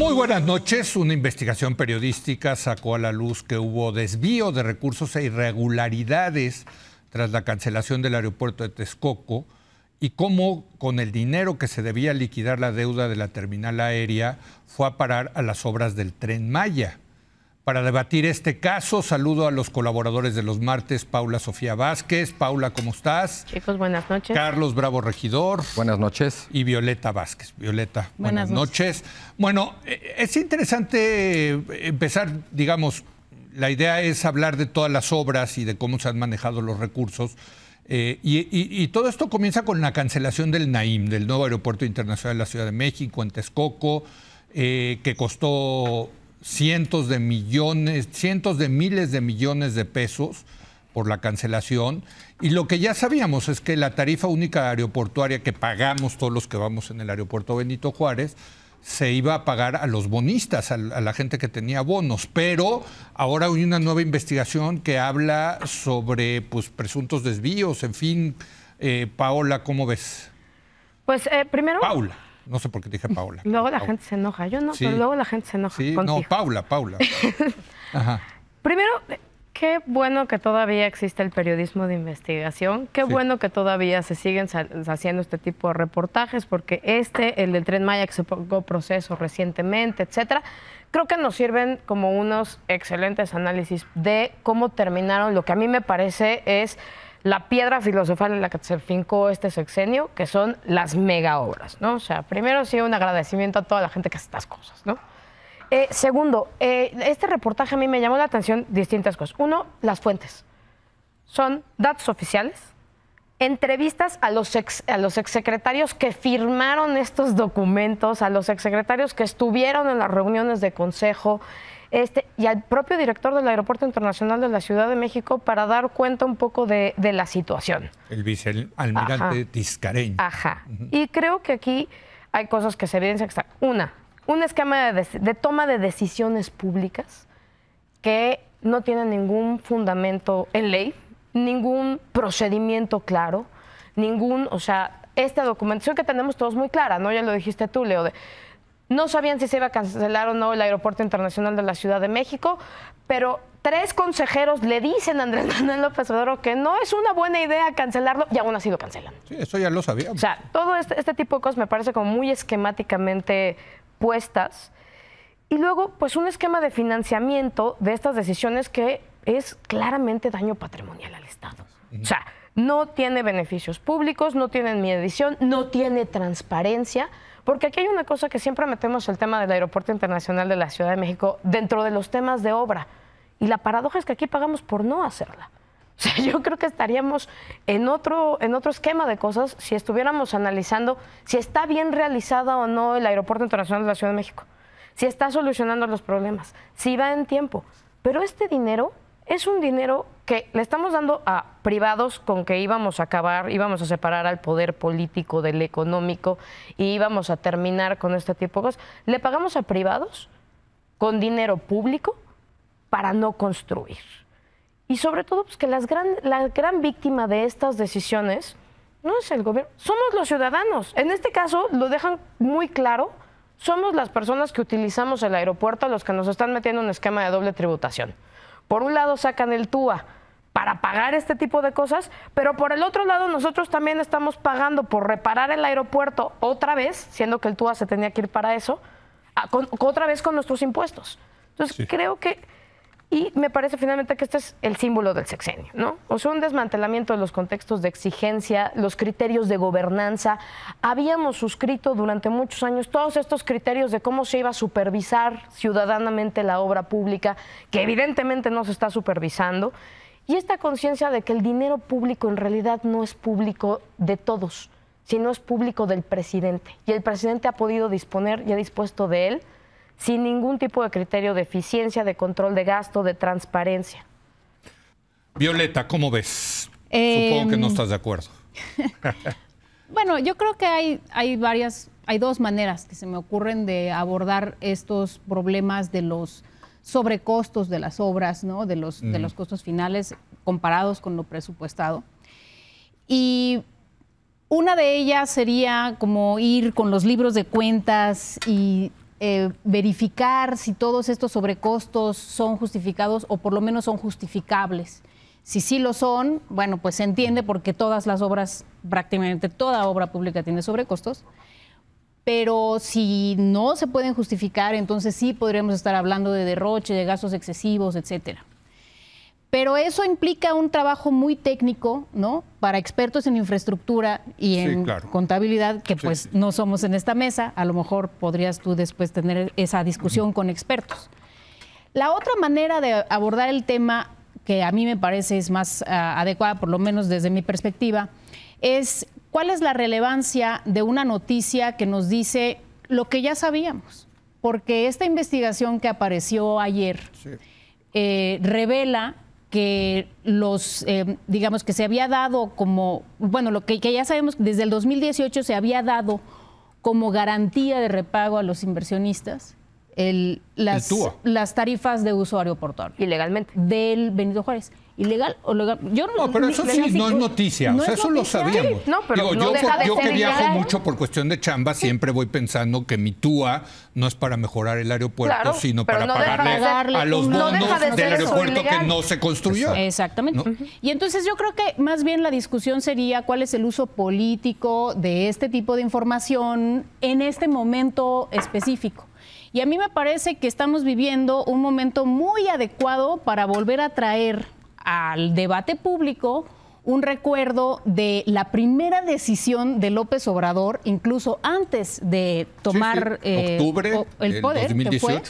Muy buenas noches. Una investigación periodística sacó a la luz que hubo desvío de recursos e irregularidades tras la cancelación del aeropuerto de Texcoco y cómo con el dinero que se debía liquidar la deuda de la terminal aérea fue a parar a las obras del tren Maya. Para debatir este caso, saludo a los colaboradores de los martes, Paula Sofía Vázquez. Paula, ¿cómo estás? Chicos, buenas noches. Carlos Bravo Regidor. Buenas noches. Y Violeta Vázquez. Violeta, buenas, noches. Bueno, eh, es interesante eh, empezar, digamos, la idea es hablar de todas las obras y de cómo se han manejado los recursos. Eh, y, todo esto comienza con la cancelación del NAIM, del nuevo aeropuerto internacional de la Ciudad de México, en Texcoco, que costó cientos de millones, cientos de miles de millones de pesos por la cancelación. Y lo que ya sabíamos es que la tarifa única aeroportuaria que pagamos todos los que vamos en el aeropuerto Benito Juárez se iba a pagar a los bonistas, a, la gente que tenía bonos. Pero ahora hay una nueva investigación que habla sobre pues, presuntos desvíos, en fin. Eh, Paola, ¿cómo ves? Pues eh, primero... Paula. No sé por qué dije Paula. Luego la gente se enoja. Yo no, pero luego la gente se enoja. Sí, no, Paula, Paula. Primero, qué bueno que todavía existe el periodismo de investigación. Qué bueno que todavía se siguen haciendo este tipo de reportajes, porque este, el del Tren Maya, que se pagó proceso recientemente, etcétera, creo que nos sirven como unos excelentes análisis de cómo terminaron lo que a mí me parece es la piedra filosofal en la que se fincó este sexenio, que son las mega obras, ¿no? O sea, primero sí un agradecimiento a toda la gente que hace estas cosas, ¿no? Eh, segundo, eh, este reportaje a mí me llamó la atención distintas cosas. Uno, las fuentes. Son datos oficiales, entrevistas a los, a los exsecretarios que firmaron estos documentos, a los exsecretarios que estuvieron en las reuniones de consejo este, y al propio director del Aeropuerto Internacional de la Ciudad de México para dar cuenta un poco de, la situación. El vicealmirante Tiscareño. Ajá. Y creo que aquí hay cosas que se evidencian. Una, un esquema de, de toma de decisiones públicas que no tiene ningún fundamento en ley, ningún procedimiento claro, ningún, o sea, esta documentación que tenemos todos muy clara, ¿no? Ya lo dijiste tú, Leo. no sabían si se iba a cancelar o no el Aeropuerto Internacional de la Ciudad de México, pero tres consejeros le dicen a Andrés Manuel López Obrador que no es una buena idea cancelarlo y aún así lo cancelan. Sí, eso ya lo sabíamos. O sea, todo este, este tipo de cosas me parece como muy esquemáticamente puestas y luego, pues un esquema de financiamiento de estas decisiones que es claramente daño patrimonial al Estado. O sea, no tiene beneficios públicos, no tiene medición, no tiene transparencia. Porque aquí hay una cosa que siempre metemos el tema del Aeropuerto Internacional de la Ciudad de México dentro de los temas de obra. Y la paradoja es que aquí pagamos por no hacerla. O sea, yo creo que estaríamos en otro, en otro esquema de cosas si estuviéramos analizando si está bien realizada o no el Aeropuerto Internacional de la Ciudad de México si está solucionando los problemas, si va en tiempo. Pero este dinero es un dinero que le estamos dando a privados con que íbamos a acabar, íbamos a separar al poder político del económico y íbamos a terminar con este tipo de cosas. Le pagamos a privados con dinero público para no construir. Y sobre todo, pues que las la gran víctima de estas decisiones no es el gobierno, somos los ciudadanos. En este caso lo dejan muy claro somos las personas que utilizamos el aeropuerto los que nos están metiendo un esquema de doble tributación. Por un lado sacan el TUA para pagar este tipo de cosas, pero por el otro lado nosotros también estamos pagando por reparar el aeropuerto otra vez, siendo que el TUA se tenía que ir para eso, otra vez con nuestros impuestos. Entonces creo que y me parece finalmente que este es el símbolo del sexenio, ¿no? O sea, un desmantelamiento de los contextos de exigencia, los criterios de gobernanza. Habíamos suscrito durante muchos años todos estos criterios de cómo se iba a supervisar ciudadanamente la obra pública, que evidentemente no se está supervisando. Y esta conciencia de que el dinero público en realidad no es público de todos, sino es público del presidente. Y el presidente ha podido disponer y ha dispuesto de él sin ningún tipo de criterio de eficiencia, de control de gasto, de transparencia. Violeta, ¿cómo ves? Supongo que no em. estás de acuerdo. bueno, yo creo que hay, hay varias, hay dos maneras que se me ocurren de abordar estos problemas de los sobrecostos de las obras, ¿no? de, los, de los costos finales comparados con lo presupuestado. Y una de ellas sería como ir con los libros de cuentas y eh, verificar si todos estos sobrecostos son justificados o por lo menos son justificables. Si sí lo son, bueno, pues se entiende porque todas las obras, prácticamente toda obra pública tiene sobrecostos. Pero si no se pueden justificar, entonces sí podríamos estar hablando de derroche, de gastos excesivos, etcétera. Pero eso implica un trabajo muy técnico, ¿no? Para expertos en infraestructura y en contabilidad, que pues no somos en esta mesa. A lo mejor podrías tú después tener esa discusión con expertos. La otra manera de abordar el tema, que a mí me parece es más ah, adecuada, por lo menos desde mi perspectiva, es cuál es la relevancia de una noticia que nos dice lo que ya sabíamos. Porque esta investigación que apareció ayer eh, revela que los, eh, digamos, que se había dado como, bueno, lo que, que, ya sabemos desde el 2018 se había dado como garantía de repago a los inversionistas el, las, las tarifas de usuario aeroportuario. Ilegalmente. Del Benito Juárez ilegal o legal. Yo no, pero eso sí, no es noticia. o sea, eso lo sabíamos. yo, que viajo mucho por cuestión de chamba, siempre voy pensando que mi TUA no es para mejorar el aeropuerto, sino para pagarle a los bonos del aeropuerto que no se construyó. Exactamente. Y entonces yo creo que más bien la discusión sería cuál es el uso político de este tipo de información en este momento específico. Y a mí me parece que estamos viviendo un momento muy adecuado para volver a traer al debate público un recuerdo de la primera decisión de López Obrador, incluso antes de tomar eh, el poder, 2018. Que fue,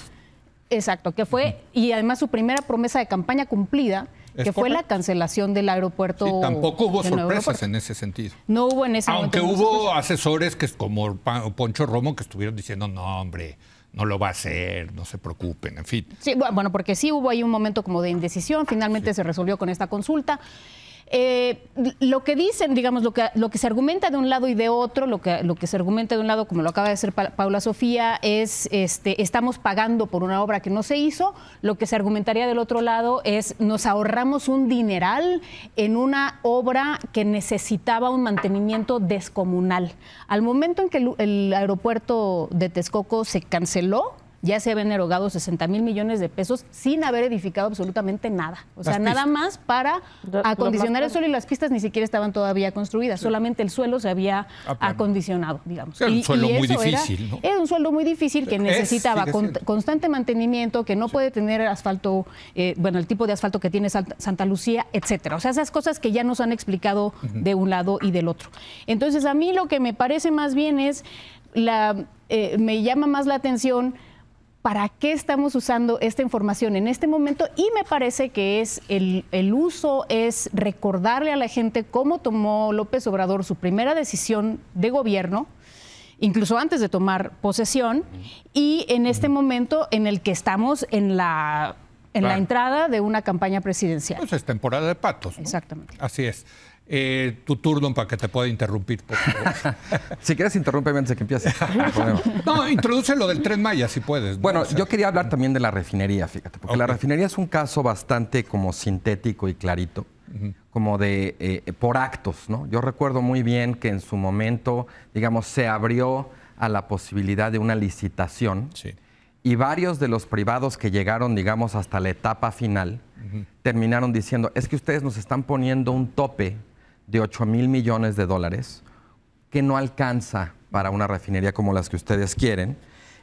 exacto, que fue, y además su primera promesa de campaña cumplida, que fue la cancelación del aeropuerto. tampoco hubo sorpresas en ese sentido. No hubo en ese Aunque hubo asesores que, como Poncho Romo que estuvieron diciendo, no, hombre, no lo va a hacer, no se preocupen, en fin. Sí, bueno, porque sí hubo ahí un momento como de indecisión, finalmente se resolvió con esta consulta. Eh, lo que dicen, digamos, lo que, lo que se argumenta de un lado y de otro, lo que, lo que se argumenta de un lado, como lo acaba de hacer Paula Sofía, es este, estamos pagando por una obra que no se hizo, lo que se argumentaría del otro lado es nos ahorramos un dineral en una obra que necesitaba un mantenimiento descomunal. Al momento en que el aeropuerto de Texcoco se canceló, ya se habían erogado 60 mil millones de pesos sin haber edificado absolutamente nada. O sea, nada más para acondicionar el suelo y las pistas ni siquiera estaban todavía construidas, solamente el suelo se había ah, acondicionado, digamos. Era un suelo muy difícil. ¿no? era, un suelo muy difícil que necesitaba constante mantenimiento, que no puede tener asfalto, eh, bueno, el tipo de asfalto que tiene Santa, Lucía, etcétera. O sea, esas cosas que ya nos han explicado de un lado y del otro. Entonces, a mí lo que me parece más bien es la eh, me llama más la atención para qué estamos usando esta información en este momento y me parece que es el, el, uso, es recordarle a la gente cómo tomó López Obrador su primera decisión de gobierno, incluso antes de tomar posesión, y en este momento en el que estamos en la, en la entrada de una campaña presidencial. Pues es temporada de patos. Exactamente. Así es. Eh, tu turno para que te pueda interrumpir, si quieres, interrúmpeme antes de que empiece. Ah, no, introduce lo del Tren Maya, si puedes. Bueno, yo quería hablar también de la refinería, fíjate, porque la refinería es un caso bastante como sintético y clarito, como de eh, por actos, ¿no? Yo recuerdo muy bien que en su momento, digamos, se abrió a la posibilidad de una licitación. Y varios de los privados que llegaron, digamos, hasta la etapa final, terminaron diciendo, es que ustedes nos están poniendo un tope de 8 mil millones de dólares que no alcanza para una refinería como las que ustedes quieren.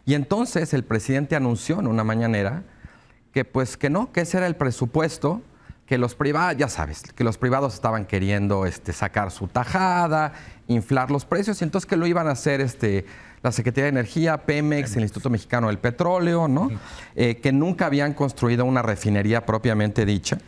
Y entonces el presidente anunció en una mañanera que pues que no, que ese era el presupuesto, que los privados, ya sabes, que los privados estaban queriendo este, sacar su tajada, inflar los precios, y entonces que lo iban a hacer este, la Secretaría de Energía, Pemex, el Instituto Mexicano del Petróleo, ¿no? Eh, que nunca habían construido una refinería propiamente dicha.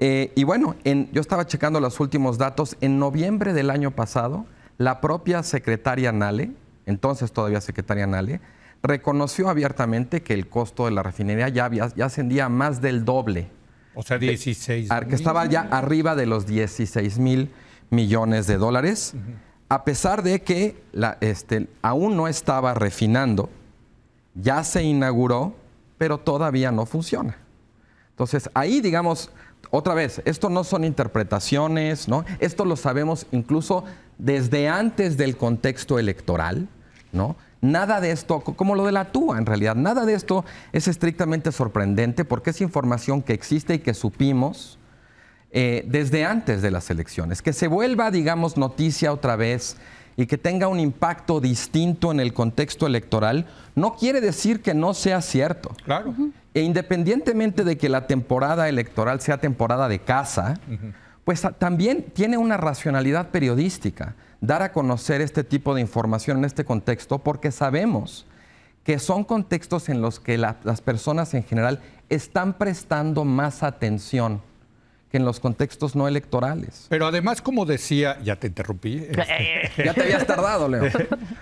Eh, y bueno, yo estaba checando los últimos datos. En noviembre del año pasado, la propia secretaria Nale, entonces todavía secretaria Nale, reconoció abiertamente que el costo de la refinería ya, ya ascendía más del doble. O sea, 16 mil... Que estaba ya arriba de los 16 mil millones de dólares, a pesar de que la, este, aún no estaba refinando, ya se inauguró, pero todavía no funciona. Entonces, ahí, digamos, otra vez, esto no son interpretaciones, ¿no? Esto lo sabemos incluso desde antes del contexto electoral, ¿no? Nada de esto, como lo de la TUA en realidad, nada de esto es estrictamente sorprendente porque es información que existe y que supimos eh, desde antes de las elecciones. Que se vuelva, digamos, noticia otra vez y que tenga un impacto distinto en el contexto electoral, no quiere decir que no sea cierto. Claro. E independientemente de que la temporada electoral sea temporada de casa, pues también tiene una racionalidad periodística dar a conocer este tipo de información en este contexto porque sabemos que son contextos en los que las personas en general están prestando más atención en los contextos no electorales. Pero además, como decía, ya te interrumpí. Este, ya te habías tardado, Leo.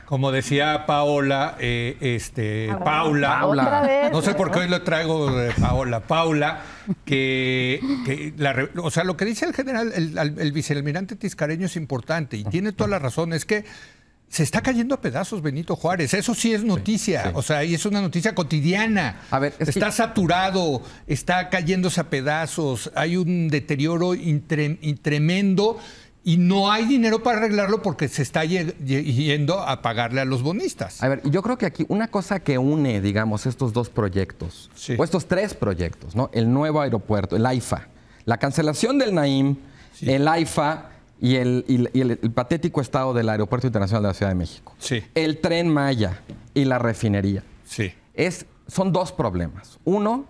Como decía Paola, eh, este, Paula, no sé por qué hoy lo traigo de Paola, Paula, que, o sea, lo que dice el general, el, el vicealmirante Tiscareño es importante y tiene toda la razón, es que se está cayendo a pedazos Benito Juárez. Eso sí es noticia. O sea, y es una noticia cotidiana. A ver, está saturado, está cayéndose a pedazos. Hay un deterioro tremendo y no hay dinero para arreglarlo porque se está yendo a pagarle a los bonistas. A ver, yo creo que aquí una cosa que une, digamos, estos dos proyectos, o estos tres proyectos, ¿no? El nuevo aeropuerto, el AIFA, la cancelación del Naim, el AIFA y, el, patético estado del Aeropuerto Internacional de la Ciudad de México. Sí. El tren Maya y la refinería. Sí. son dos problemas. Uno,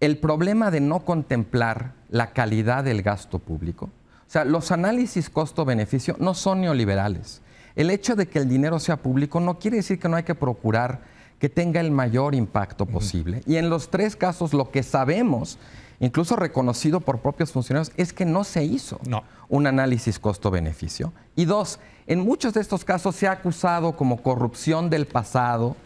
el problema de no contemplar la calidad del gasto público. O sea, los análisis costo-beneficio no son neoliberales. El hecho de que el dinero sea público no quiere decir que no hay que procurar que tenga el mayor impacto posible. Y en los tres casos lo que sabemos incluso reconocido por propios funcionarios, es que no se hizo un análisis costo-beneficio. Y dos, en muchos de estos casos se ha acusado como corrupción del pasado,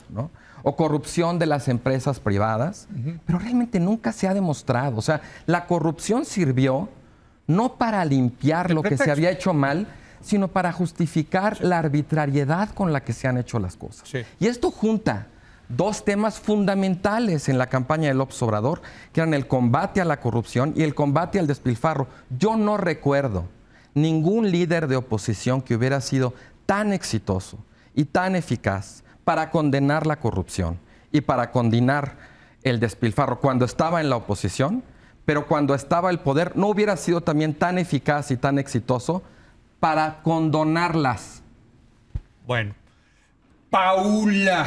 o corrupción de las empresas privadas, pero realmente nunca se ha demostrado. O sea, la corrupción sirvió no para limpiar lo que se había hecho mal, sino para justificar la arbitrariedad con la que se han hecho las cosas. Y esto junta dos temas fundamentales en la campaña de López Obrador, que eran el combate a la corrupción y el combate al despilfarro. Yo no recuerdo ningún líder de oposición que hubiera sido tan exitoso y tan eficaz para condenar la corrupción y para condenar el despilfarro cuando estaba en la oposición, pero cuando estaba el poder no hubiera sido también tan eficaz y tan exitoso para condonarlas. Bueno, Paula,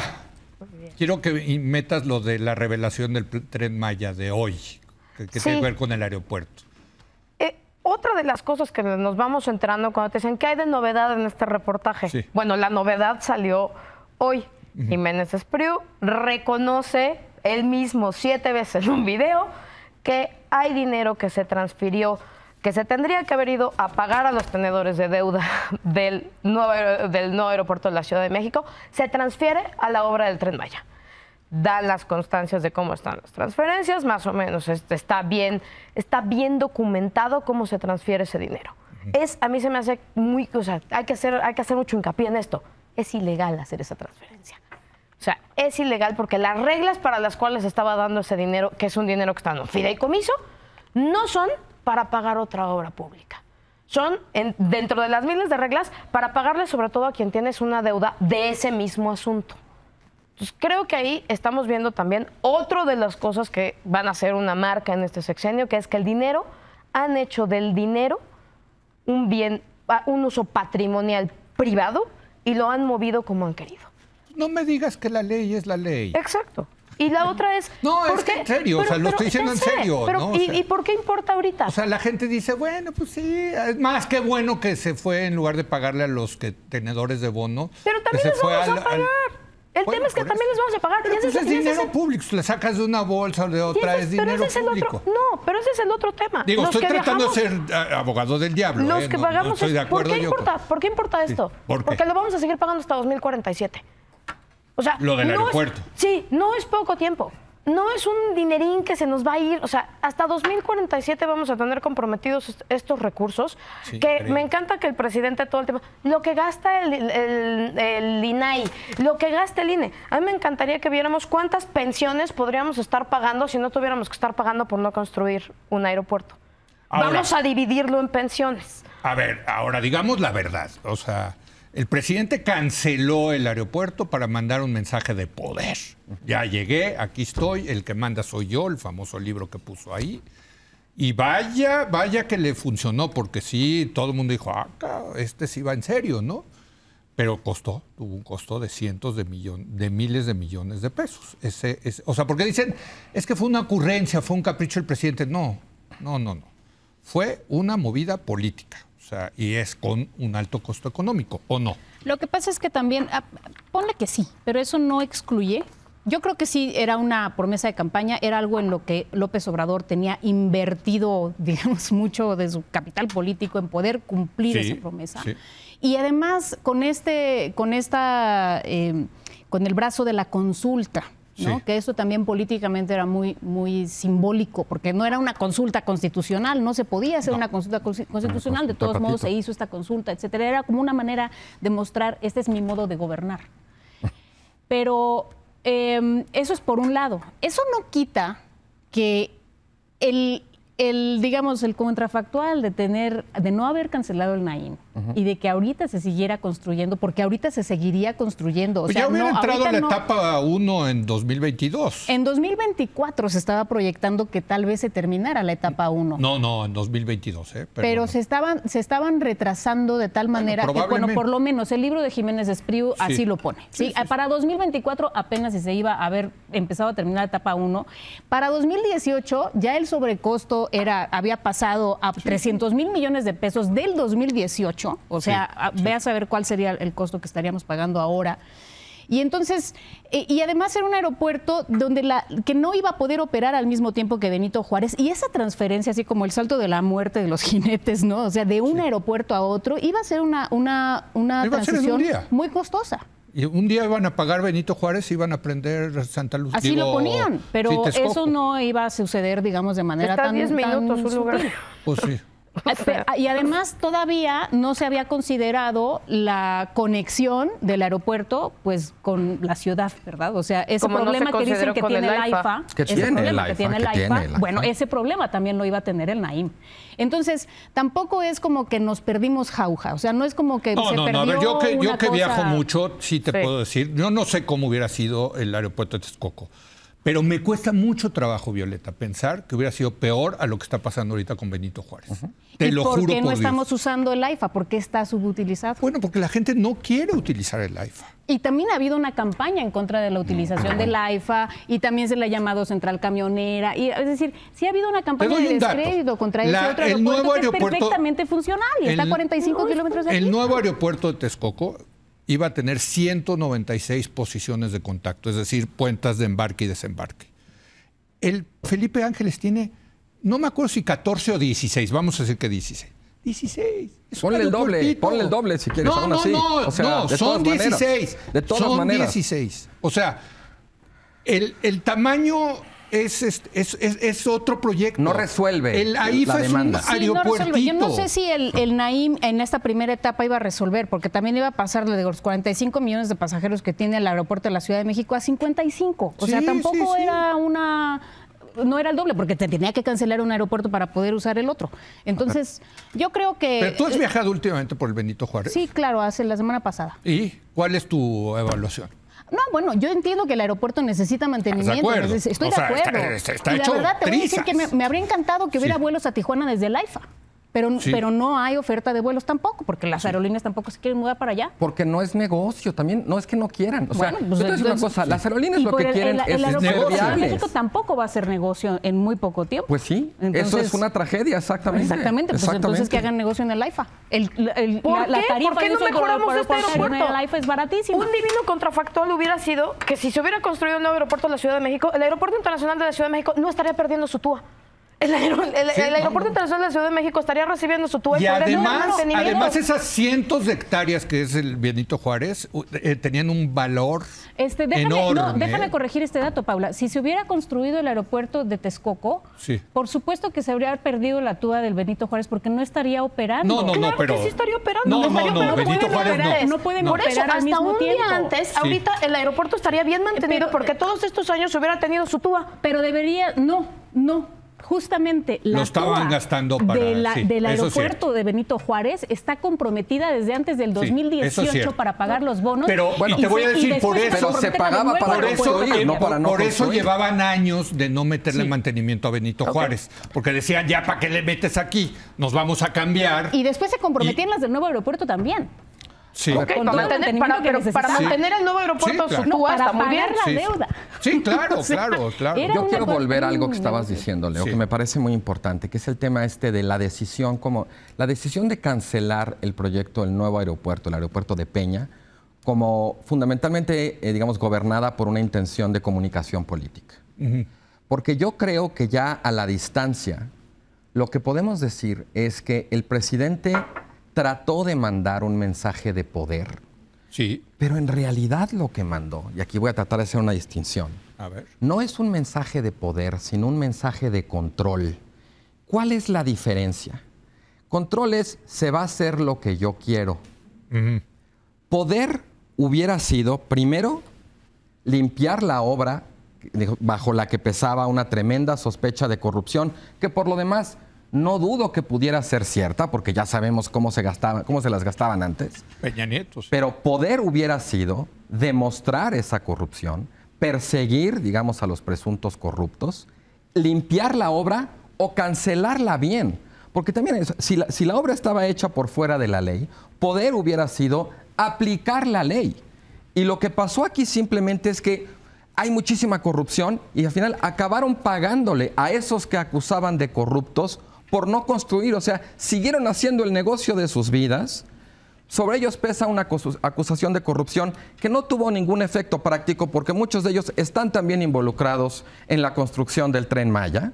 Quiero que metas lo de la revelación del tren Maya de hoy, que, tiene que ver con el aeropuerto. Eh, otra de las cosas que nos vamos enterando cuando te dicen, ¿qué hay de novedad en este reportaje? Bueno, la novedad salió hoy. Jiménez Espriu reconoce él mismo siete veces en un video que hay dinero que se transfirió que se tendría que haber ido a pagar a los tenedores de deuda del nuevo, del aeropuerto de la Ciudad de México, se transfiere a la obra del tren Maya. Dan las constancias de cómo están las transferencias, más o menos este, está bien, está bien documentado cómo se transfiere ese dinero. Es, a mí se me hace muy, o hay que hacer, hay que hacer mucho hincapié en esto. Es ilegal hacer esa transferencia. O sea, es ilegal porque las reglas para las cuales estaba dando ese dinero, que es un dinero que está en un fideicomiso, no son para pagar otra obra pública. Son dentro de las miles de reglas para pagarle sobre todo a quien tienes una deuda de ese mismo asunto. creo que ahí estamos viendo también otro de las cosas que van a ser una marca en este sexenio, que es que el dinero, han hecho del dinero un bien, un uso patrimonial privado y lo han movido como han querido. No me digas que la ley es la ley. Exacto. Y la otra es... No, es que en serio, o sea, lo estoy diciendo en serio. y, por qué importa ahorita? O sea, la gente dice, bueno, pues sí, es más que bueno que se fue en lugar de pagarle a los tenedores de bonos Pero también les vamos a pagar. El tema es que también les vamos a pagar. Pero, pues, es, dinero público, le sacas de una bolsa o de otra, pues, es dinero pero ese es el público. Otro, no, pero ese es el otro tema. Digo, estoy tratando de ser ah, abogado del diablo. Los ¿eh? que pagamos, no estoy de acuerdo ¿por, qué importa, ¿por qué importa esto? Porque lo vamos a seguir pagando hasta 2047 lo del no aeropuerto. Es, sí, no es poco tiempo. No es un dinerín que se nos va a ir. O sea, hasta 2047 vamos a tener comprometidos estos recursos. que me encanta que el presidente todo el tiempo. Lo que gasta el, INAI, lo que gasta el INE. A mí me encantaría que viéramos cuántas pensiones podríamos estar pagando si no tuviéramos que estar pagando por no construir un aeropuerto. vamos a dividirlo en pensiones. A ver, ahora digamos la verdad. O sea, el presidente canceló el aeropuerto para mandar un mensaje de poder. Ya llegué, aquí estoy, el que manda soy yo, el famoso libro que puso ahí. Y vaya, vaya que le funcionó, porque sí, todo el mundo dijo, ah, este sí va en serio, ¿no? Pero costó, tuvo un costo de cientos de millones, de miles de millones de pesos. Ese, o sea, porque dicen, es que fue una ocurrencia, fue un capricho el presidente. No, no, no, no. Fue una movida política sea, y es con un alto costo económico, ¿o no? Lo que pasa es que también, ah, ponle que sí, pero eso no excluye. Yo creo que sí era una promesa de campaña, era algo en lo que López Obrador tenía invertido, digamos, mucho de su capital político en poder cumplir esa promesa. Y además, con este, con esta, eh, con el brazo de la consulta, que eso también políticamente era muy, muy simbólico, porque no era una consulta constitucional, no se podía hacer una consulta constitucional, de todos modos se hizo esta consulta, etcétera. Era como una manera de mostrar este es mi modo de gobernar. Pero em, eso es por un lado. Eso no quita que el, digamos, el contrafactual de tener, de no haber cancelado el Naim y de que ahorita se siguiera construyendo, porque ahorita se seguiría construyendo. O pues ya hubiera entrado en la etapa 1 en 2022. En 2024 se estaba proyectando que tal vez se terminara la etapa 1. No, no, en 2022. ¿eh? Pero, se, estaban, se estaban retrasando de tal manera que, bueno, por lo menos el libro de Jiménez Espriu así lo pone. ¿sí? Ah, para 2024 apenas se iba a haber empezado a terminar la etapa 1. Para 2018 ya el sobrecosto era, había pasado a 300 mil millones de pesos del 2018 o sea, vea ve a saber cuál sería el costo que estaríamos pagando ahora. Y entonces, eh, y además era un aeropuerto donde la, que no iba a poder operar al mismo tiempo que Benito Juárez. Y esa transferencia, así como el salto de la muerte de los jinetes, ¿no? O sea, de un aeropuerto a otro, iba a ser una, una, una transición muy costosa. Y un día iban a pagar Benito Juárez y iban a prender Santa Luz. Así lo ponían, pero eso no iba a suceder, digamos, de manera Está tan. 10 minutos Pues sí. y además todavía no se había considerado la conexión del aeropuerto pues con la ciudad, ¿verdad? O sea, ese problema que dicen que tiene el AIFA, bueno, ese problema también lo iba a tener el Naim. Entonces, tampoco es como que nos perdimos jauja, o sea, no es como que se a ver, yo que, yo que viajo mucho, sí te puedo decir, yo no sé cómo hubiera sido el aeropuerto de Texcoco. Pero me cuesta mucho trabajo, Violeta, pensar que hubiera sido peor a lo que está pasando ahorita con Benito Juárez. por qué no estamos usando el AIFA? ¿Por qué está subutilizado? Bueno, porque la gente no quiere utilizar el AIFA. Y también ha habido una campaña en contra de la utilización mm. del AIFA y también se le ha llamado central camionera. Y, es decir, sí ha habido una campaña de descrédito contra el nuevo aeropuerto, es perfectamente funcional y está a 45 kilómetros de El nuevo aeropuerto de Texcoco iba a tener 196 posiciones de contacto, es decir, puentas de embarque y desembarque. El Felipe Ángeles tiene, no me acuerdo si 14 o 16, vamos a decir que 16. 16. ponle el doble, ponle el doble si quieres, no, no, así. No, no, de son todas 16. Maneras, de todas son 16. O sea, el, el tamaño este, es, es, es, otro proyecto. No resuelve el la demanda. Yo no sé si el, Naim en esta primera etapa iba a resolver, porque también iba a pasar de los 45 millones de pasajeros que tiene el aeropuerto de la Ciudad de México a 55. O sea, tampoco era una no era el doble, porque te tenía que cancelar un aeropuerto para poder usar el otro. Entonces, yo creo que. Pero tú has viajado últimamente por el Benito Juárez. Sí, claro, hace la semana pasada. ¿Y cuál es tu evaluación? No, bueno, yo entiendo que el aeropuerto necesita mantenimiento. Estoy de acuerdo. y la hecho verdad, te voy a decir que me, habría encantado que hubiera vuelos a Tijuana desde el AIFA. Pero, pero no hay oferta de vuelos tampoco, porque las aerolíneas tampoco se quieren mudar para allá. Porque no es negocio también, no es que no quieran. O sea, pues una cosa, las aerolíneas lo que el, quieren el, el, Ciudad de México tampoco va a ser negocio en muy poco tiempo. Pues sí, eso es una tragedia, exactamente. Exactamente, pues entonces que hagan negocio en el AIFA. ¿Por, la, qué? no este aeropuerto? En el AIFA es baratísimo. Un divino contrafactual hubiera sido que si se hubiera construido un nuevo aeropuerto en la Ciudad de México, el aeropuerto internacional de la Ciudad de México no estaría perdiendo su TUA. El, Aeropuerto Internacional de la Ciudad de México estaría recibiendo su tubo. Y además, esas cientos de hectáreas que es el Benito Juárez eh, tenían un valor este, déjame, enorme. No, ¿eh? déjame corregir este dato, Paula. Si se hubiera construido el aeropuerto de Texcoco, por supuesto que se habría perdido la tuba del Benito Juárez porque no estaría operando. No, no, claro no, Que sí estaría operando. No, no, no, Benito Juárez no. pueden por operar eso, hasta un día antes, ahorita el aeropuerto estaría bien mantenido porque eh, todos estos años se hubiera tenido su tuba. Pero debería, no, no justamente la Lo estaban gastando para, de del aeropuerto de Benito Juárez está comprometida desde antes del 2018 para pagar los bonos. Pero bueno, te voy a decir por eso se pagaba para por eso, por eso llevaban años de no meterle mantenimiento a Benito Juárez, porque decían ya para qué le metes aquí, nos vamos a cambiar. Y después se comprometían las del nuevo aeropuerto también. Sí. para, mantener, el nuevo aeropuerto no, para la deuda. Sí, claro, claro, claro. Yo quiero volver a algo que estabas diciendo, Leo, que me parece muy importante, que es el tema este de la decisión, como la decisión de cancelar el proyecto del nuevo aeropuerto, el aeropuerto de Peña, como fundamentalmente, eh, digamos, gobernada por una intención de comunicación política. Porque yo creo que ya a la distancia, lo que podemos decir es que el presidente trató de mandar un mensaje de poder. Sí. Pero en realidad lo que mandó, y aquí voy a tratar de hacer una distinción, a ver. no es un mensaje de poder, sino un mensaje de control. ¿Cuál es la diferencia? Control es, se va a hacer lo que yo quiero. Poder hubiera sido, primero, limpiar la obra bajo la que pesaba una tremenda sospecha de corrupción, que por lo demás no dudo que pudiera ser cierta, porque ya sabemos cómo se, gastaban, cómo se las gastaban antes. Peña Pero poder hubiera sido demostrar esa corrupción, perseguir, digamos, a los presuntos corruptos, limpiar la obra o cancelarla bien. Porque también, si si la obra estaba hecha por fuera de la ley, poder hubiera sido aplicar la ley. Y lo que pasó aquí simplemente es que hay muchísima corrupción y al final acabaron pagándole a esos que acusaban de corruptos por no construir, o sea, siguieron haciendo el negocio de sus vidas. Sobre ellos pesa una acusación de corrupción que no tuvo ningún efecto práctico porque muchos de ellos están también involucrados en la construcción del tren Maya.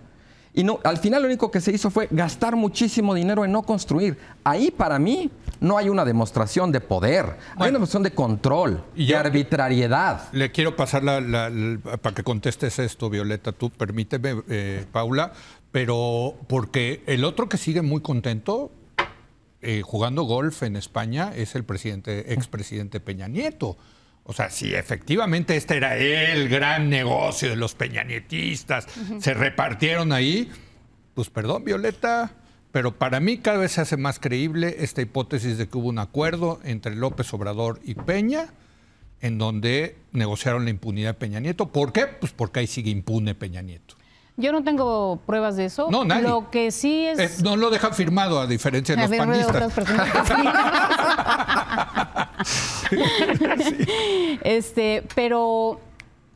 Y no, al final lo único que se hizo fue gastar muchísimo dinero en no construir. Ahí para mí no hay una demostración de poder, hay una demostración de control, y de arbitrariedad. Le quiero pasar para que contestes esto, Violeta. Tú permíteme, eh, Paula pero porque el otro que sigue muy contento eh, jugando golf en España es el presidente, expresidente Peña Nieto. O sea, si efectivamente este era el gran negocio de los Peña Nietistas. se repartieron ahí, pues perdón, Violeta, pero para mí cada vez se hace más creíble esta hipótesis de que hubo un acuerdo entre López Obrador y Peña en donde negociaron la impunidad de Peña Nieto. ¿Por qué? Pues porque ahí sigue impune Peña Nieto. Yo no tengo pruebas de eso. No, nadie. Lo que sí es... Eh, no lo deja firmado, a diferencia de los panistas. Este, pero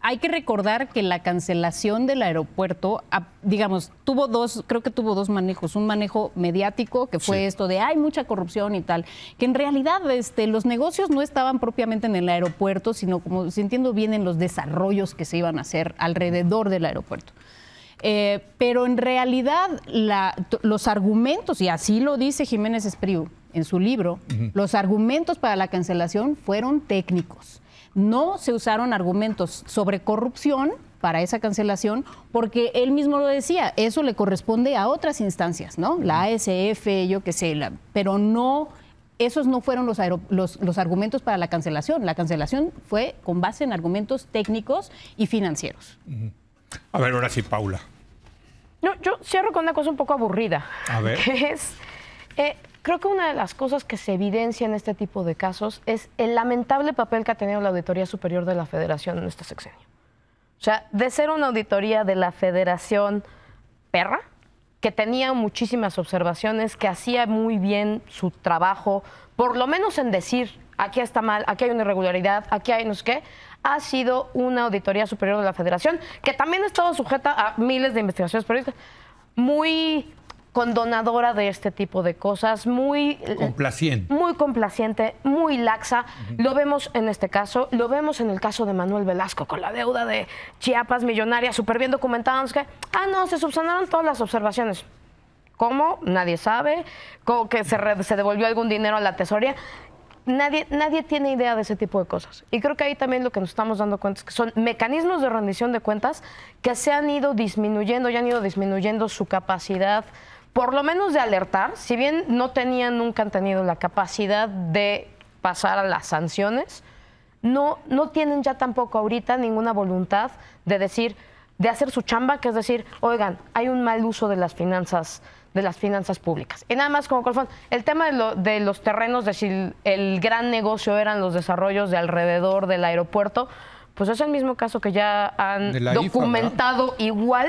hay que recordar que la cancelación del aeropuerto, digamos, tuvo dos, creo que tuvo dos manejos. Un manejo mediático, que fue esto de hay mucha corrupción y tal, que en realidad este, los negocios no estaban propiamente en el aeropuerto, sino como sintiendo bien en los desarrollos que se iban a hacer alrededor del aeropuerto. Eh, pero en realidad los argumentos, y así lo dice Jiménez Espriu en su libro, los argumentos para la cancelación fueron técnicos. No se usaron argumentos sobre corrupción para esa cancelación, porque él mismo lo decía, eso le corresponde a otras instancias, ¿no? La ASF, yo qué sé, pero no, esos no fueron los, argumentos para la cancelación. La cancelación fue con base en argumentos técnicos y financieros. A ver, ahora sí, Paula. No, yo cierro con una cosa un poco aburrida. A ver. es. Eh, creo que una de las cosas que se evidencia en este tipo de casos es el lamentable papel que ha tenido la Auditoría Superior de la Federación en este sexenio. O sea, de ser una auditoría de la Federación perra, que tenía muchísimas observaciones, que hacía muy bien su trabajo, por lo menos en decir, aquí está mal, aquí hay una irregularidad, aquí hay no qué, ha sido una auditoría superior de la Federación, que también ha estado sujeta a miles de investigaciones periodísticas, muy condonadora de este tipo de cosas, muy eh, complaciente, muy, complaciente, muy laxa. Lo vemos en este caso, lo vemos en el caso de Manuel Velasco con la deuda de Chiapas millonaria, súper bien documentada. Que, ah, no, se subsanaron todas las observaciones. ¿Cómo? Nadie sabe. ¿Cómo que se, se devolvió algún dinero a la tesorería? nadie, tiene idea de ese tipo de cosas. Y creo que ahí también lo que nos estamos dando cuenta es que son mecanismos de rendición de cuentas que se han ido disminuyendo, ya han ido disminuyendo su capacidad, por lo menos de alertar, si bien no tenían, nunca han tenido la capacidad de pasar a las sanciones, no, no tienen ya tampoco ahorita ninguna voluntad de decir, de hacer su chamba, que es decir, oigan, hay un mal uso de las finanzas de las finanzas públicas. Y nada más como fue el tema de, los terrenos, de si el gran negocio eran los desarrollos de alrededor del aeropuerto, pues es el mismo caso que ya han documentado igual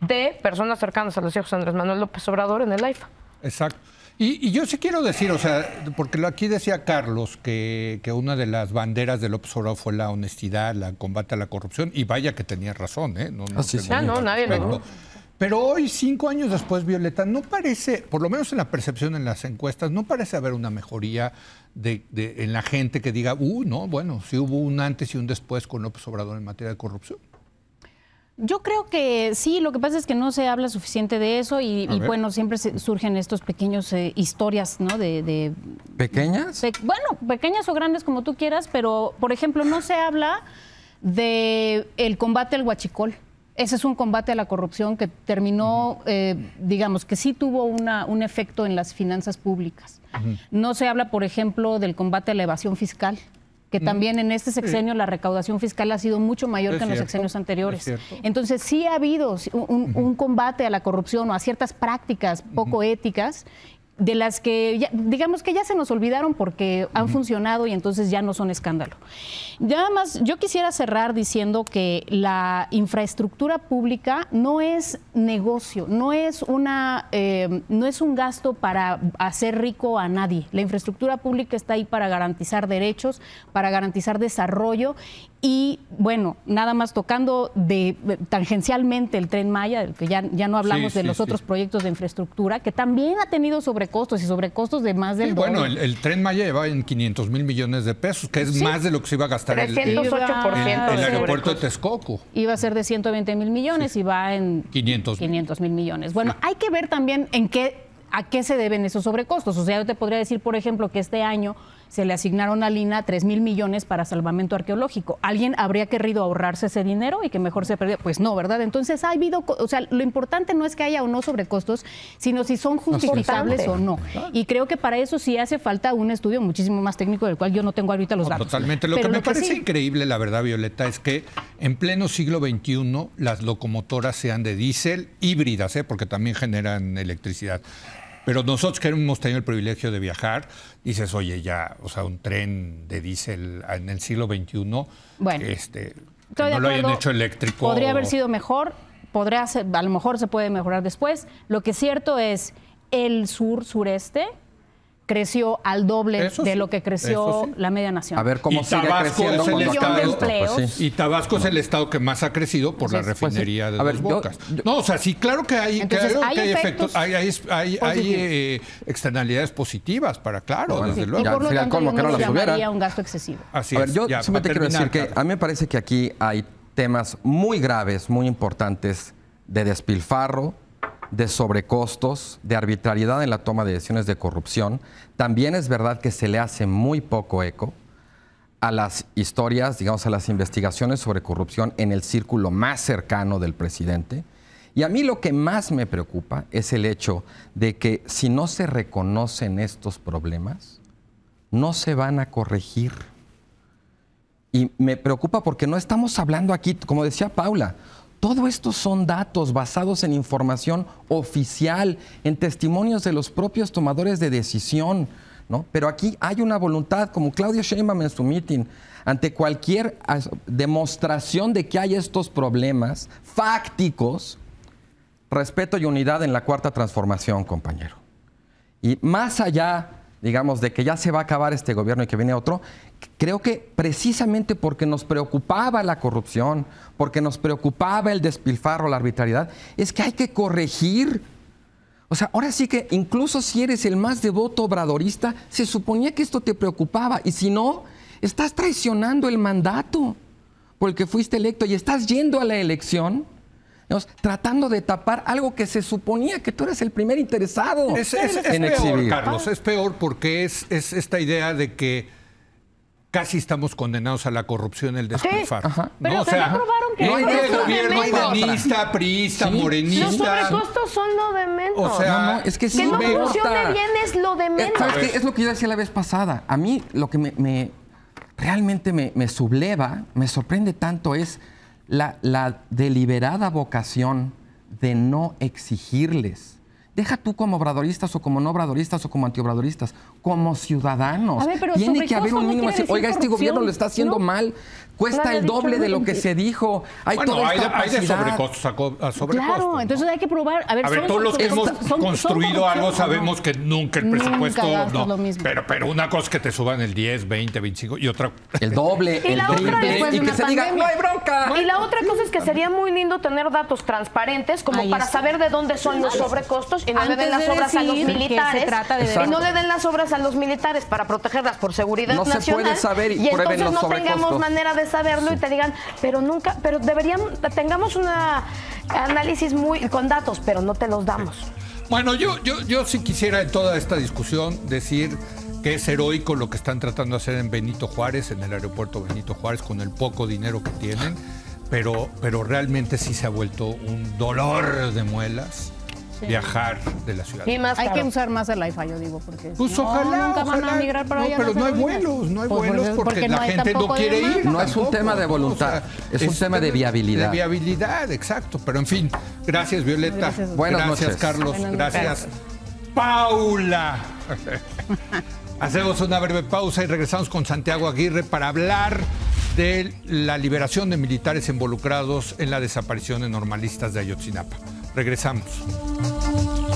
de personas cercanas a los hijos de Andrés Manuel López Obrador en el AIFA. Exacto. Y, yo sí quiero decir, o sea, porque aquí decía Carlos que, que una de las banderas de López Obrador fue la honestidad, la combate a la corrupción, y vaya que tenía razón, ¿eh? No, no, ah, ah, no nadie lo... Pero hoy, cinco años después, Violeta, no parece, por lo menos en la percepción en las encuestas, no parece haber una mejoría de, en la gente que diga, uy, uh, no, bueno, sí hubo un antes y un después con López Obrador en materia de corrupción. Yo creo que sí, lo que pasa es que no se habla suficiente de eso y, bueno, siempre surgen estos pequeños eh, historias, ¿no? De, ¿Pequeñas? bueno, pequeñas o grandes como tú quieras, pero por ejemplo, no se habla de el combate al huachicol ese es un combate a la corrupción que terminó, eh, digamos, que sí tuvo un efecto en las finanzas públicas. No se habla, por ejemplo, del combate a la evasión fiscal que mm. también en este sexenio la recaudación fiscal ha sido mucho mayor que en los sexenios anteriores. Entonces sí ha habido un, combate a la corrupción o a ciertas prácticas poco éticas de las que digamos que ya se nos olvidaron porque han funcionado y entonces ya no son escándalo. Ya más, yo quisiera cerrar diciendo que la infraestructura pública no es negocio, no es una, eh, no es un gasto para hacer rico a nadie. La infraestructura pública está ahí para garantizar derechos, para garantizar desarrollo y bueno, nada más tocando de, eh, tangencialmente el tren Maya, que ya, ya no hablamos de los otros proyectos de infraestructura, que también ha tenido sobrecostos y sobrecostos de más del Bueno, el, tren Maya va en 500 mil millones de pesos, que es más de lo que se iba a gastar el, el, el, aeropuerto de Texcoco. Iba a ser de 120 mil millones y va en 500 mil millones. Bueno, hay que ver también en qué a qué se deben esos sobrecostos. O sea, yo te podría decir, por ejemplo, que este año se le asignaron a Lina 3 mil millones para salvamento arqueológico. ¿Alguien habría querido ahorrarse ese dinero y que mejor se perdiera? Pues no, ¿verdad? Entonces ha habido, o sea, lo importante no es que haya o no sobrecostos, sino si son justificables o no. Y creo que para eso sí hace falta un estudio muchísimo más técnico del cual yo no tengo ahorita los datos. Totalmente. Lo que me parece increíble, la verdad, Violeta, es que en pleno siglo XXI las locomotoras sean de diésel híbridas, ¿eh? porque también generan electricidad. Pero nosotros que hemos tenido el privilegio de viajar, dices, oye, ya, o sea, un tren de diésel en el siglo XXI, este, no lo hayan hecho eléctrico. Podría haber sido mejor, podría a lo mejor se puede mejorar después. Lo que es cierto es el sur sureste creció al doble de lo que creció la media nación. A ver cómo y sigue creciendo es el estado, pues Y Tabasco es el estado que más ha crecido por pues la pues refinería de Bocas. no, o sea, sí, claro que hay, que hay efectos, hay, hay, hay eh, externalidades positivas para, claro, desde luego. Y por lo tanto, yo no un gasto excesivo. a ver, yo simplemente quiero decir que a mí me parece que aquí hay temas muy graves, muy importantes de despilfarro, de sobrecostos, de arbitrariedad en la toma de decisiones de corrupción. También es verdad que se le hace muy poco eco a las historias, digamos, a las investigaciones sobre corrupción en el círculo más cercano del presidente. Y a mí lo que más me preocupa es el hecho de que si no se reconocen estos problemas, no se van a corregir. Y me preocupa porque no estamos hablando aquí, como decía Paula, todo esto son datos basados en información oficial, en testimonios de los propios tomadores de decisión. ¿no? Pero aquí hay una voluntad, como Claudio Sheinbaum en su meeting, ante cualquier demostración de que hay estos problemas fácticos, respeto y unidad en la cuarta transformación, compañero. Y más allá digamos, de que ya se va a acabar este gobierno y que viene otro, creo que precisamente porque nos preocupaba la corrupción, porque nos preocupaba el despilfarro, la arbitrariedad, es que hay que corregir. O sea, ahora sí que incluso si eres el más devoto obradorista, se suponía que esto te preocupaba y si no, estás traicionando el mandato por el que fuiste electo y estás yendo a la elección tratando de tapar algo que se suponía que tú eres el primer interesado es, en peor, exhibir. Carlos, ah. es peor porque es, esta idea de que casi estamos condenados a la corrupción el despilfarro. ¿no? Pero o sea, probaron que no hay de gobierno panista, priista, morenista. Los sobrecostos son lo de menos. O sea, no, es que, sí que no funcione bien es lo de eh, menos. Es, lo que yo decía la vez pasada. A mí lo que me, realmente me subleva, me sorprende tanto es la, deliberada vocación de no exigirles. Deja tú como obradoristas o como no obradoristas o como antiobradoristas, como ciudadanos. Ver, pero Tiene que haber un mínimo. Oiga, este gobierno lo está haciendo mal. Cuesta el doble de lo que se dijo. Hay toda hay, hay de sobrecostos a, sobrecostos. Claro, entonces hay que probar. A ver, todos los que hemos construido algo sabemos que nunca el presupuesto. no, Pero, pero una cosa es que te suban el 10, 20, 25 y otra. El doble. y la otra que se diga, no hay bronca. Y la otra cosa es que sería muy lindo tener datos transparentes como para saber de dónde son los sobrecostos y no le den las obras a los militares. Y no le den las obras a los militares para protegerlas por seguridad no se puede saber y, entonces no tengamos manera de saberlo y te digan, pero nunca, pero deberían, tengamos un análisis muy con datos, pero no te los damos. Bueno, yo, yo, yo sí quisiera en toda esta discusión decir que es heroico lo que están tratando de hacer en Benito Juárez, en el aeropuerto Benito Juárez, con el poco dinero que tienen, pero, pero realmente sí se ha vuelto un dolor de muelas viajar de la ciudad. hay que usar más el IFA, yo digo, porque pues ojalá, van a para allá. Pero no, hay vuelos, no hay pues, vuelos pues, porque, la gente no quiere ir. no es un tema de voluntad, es, un tema de viabilidad. De viabilidad, exacto. Pero en fin, gracias Violeta. Gracias, noches. Carlos. gracias Paula. Hacemos una breve pausa y regresamos con Santiago Aguirre para hablar de la liberación de militares involucrados en la desaparición de normalistas de Ayotzinapa. Regresamos.